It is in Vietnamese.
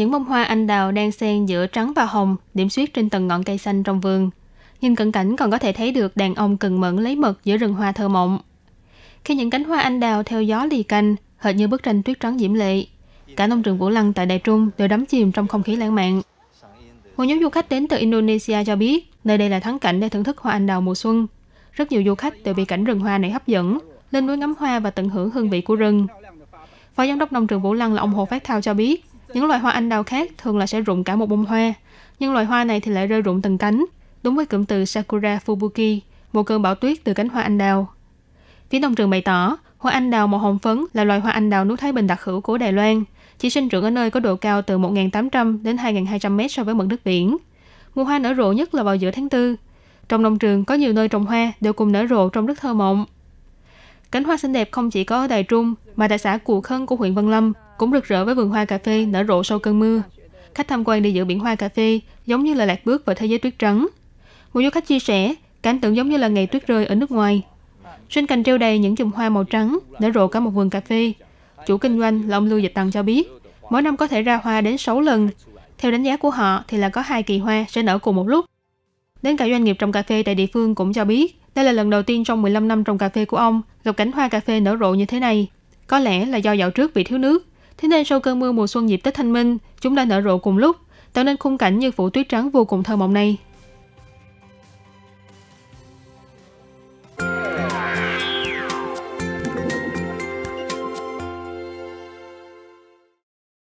Những bông hoa anh đào đang xen giữa trắng và hồng, điểm xuyết trên từng ngọn cây xanh trong vườn. Nhìn cận cảnh còn có thể thấy được đàn ông cần mẫn lấy mật giữa rừng hoa thơ mộng. Khi những cánh hoa anh đào theo gió lì canh, hệt như bức tranh tuyết trắng diễm lệ, cả nông trường Vũ Lăng tại Đài Trung đều đắm chìm trong không khí lãng mạn. Một nhóm du khách đến từ Indonesia cho biết, nơi đây là thắng cảnh để thưởng thức hoa anh đào mùa xuân. Rất nhiều du khách đều bị cảnh rừng hoa này hấp dẫn, lên núi ngắm hoa và tận hưởng hương vị của rừng. Phó giám đốc nông trường Vũ Lăng là ông Hồ Phát Thao cho biết, những loài hoa anh đào khác thường là sẽ rụng cả một bông hoa, nhưng loài hoa này thì lại rơi rụng từng cánh, đúng với cụm từ Sakura Fubuki, một cơn bão tuyết từ cánh hoa anh đào. Phía nông trường bày tỏ, hoa anh đào màu hồng phấn là loài hoa anh đào núi Thái Bình đặc hữu của Đài Loan, chỉ sinh trưởng ở nơi có độ cao từ 1.800 đến 2.200 mét so với mực nước biển. Mùa hoa nở rộ nhất là vào giữa tháng 4. Trong nông trường có nhiều nơi trồng hoa đều cùng nở rộ trong rất thơ mộng. Cánh hoa xinh đẹp không chỉ có ở Đài Trung mà tại xã Cù Khân của huyện Văn Lâm cũng rực rỡ với vườn hoa cà phê nở rộ sau cơn mưa. Khách tham quan đi giữa biển hoa cà phê giống như là lạc bước vào thế giới tuyết trắng. Một du khách chia sẻ, cảnh tượng giống như là ngày tuyết rơi ở nước ngoài. Trên cành treo đầy những chùm hoa màu trắng nở rộ cả một vườn cà phê. Chủ kinh doanh là ông Lưu Dịch Tần cho biết, mỗi năm có thể ra hoa đến 6 lần. Theo đánh giá của họ thì là có hai kỳ hoa sẽ nở cùng một lúc. Đến cả doanh nghiệp trồng cà phê tại địa phương cũng cho biết, đây là lần đầu tiên trong 15 năm trồng cà phê của ông gặp cảnh hoa cà phê nở rộ như thế này. Có lẽ là do dạo trước bị thiếu nước, thế nên sau cơn mưa mùa xuân dịp Tết Thanh Minh, chúng đã nở rộ cùng lúc, tạo nên khung cảnh như phủ tuyết trắng vô cùng thơ mộng này.